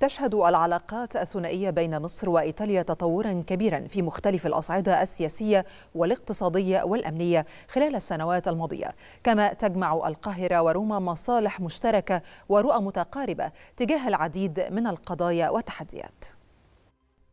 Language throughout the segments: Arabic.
تشهد العلاقات الثنائية بين مصر وإيطاليا تطورا كبيرا في مختلف الأصعدة السياسية والاقتصادية والأمنية خلال السنوات الماضية كما تجمع القاهرة وروما مصالح مشتركة ورؤى متقاربة تجاه العديد من القضايا والتحديات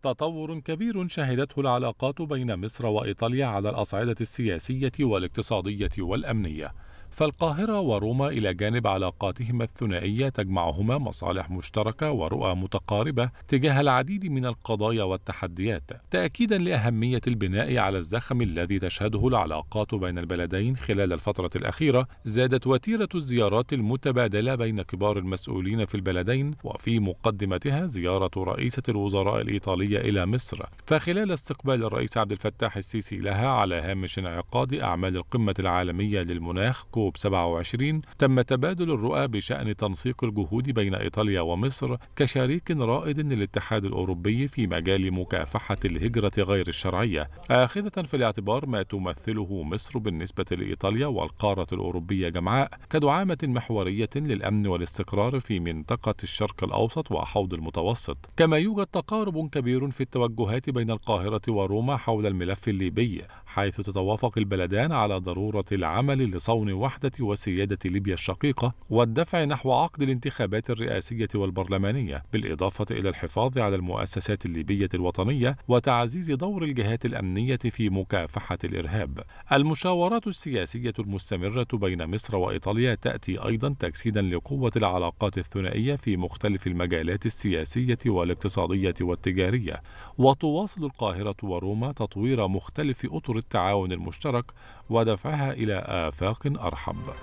تطور كبير شهدته العلاقات بين مصر وإيطاليا على الأصعدة السياسية والاقتصادية والأمنية فالقاهرة وروما إلى جانب علاقاتهما الثنائية تجمعهما مصالح مشتركة ورؤى متقاربة تجاه العديد من القضايا والتحديات تأكيدا لأهمية البناء على الزخم الذي تشهده العلاقات بين البلدين خلال الفترة الأخيرة زادت وتيرة الزيارات المتبادلة بين كبار المسؤولين في البلدين وفي مقدمتها زيارة رئيسة الوزراء الإيطالية إلى مصر فخلال استقبال الرئيس عبد الفتاح السيسي لها على هامش انعقاد أعمال القمة العالمية للمناخ كوب 27 تم تبادل الرؤى بشأن تنسيق الجهود بين إيطاليا ومصر كشريك رائد للاتحاد الأوروبي في مجال مكافحة الهجرة غير الشرعية آخذة في الاعتبار ما تمثله مصر بالنسبة لإيطاليا والقارة الأوروبية جمعاء كدعامة محورية للأمن والاستقرار في منطقة الشرق الأوسط وحوض المتوسط كما يوجد تقارب كبير في التوجهات بين القاهرة وروما حول الملف الليبي حيث تتوافق البلدان على ضرورة العمل لصون وحدة الوحدة وسيادة ليبيا الشقيقة والدفع نحو عقد الانتخابات الرئاسية والبرلمانية بالإضافة إلى الحفاظ على المؤسسات الليبية الوطنية وتعزيز دور الجهات الأمنية في مكافحة الإرهاب المشاورات السياسية المستمرة بين مصر وإيطاليا تأتي أيضا تجسيدا لقوة العلاقات الثنائية في مختلف المجالات السياسية والاقتصادية والتجارية وتواصل القاهرة وروما تطوير مختلف أطر التعاون المشترك ودفعها إلى آفاق أرحب المحبة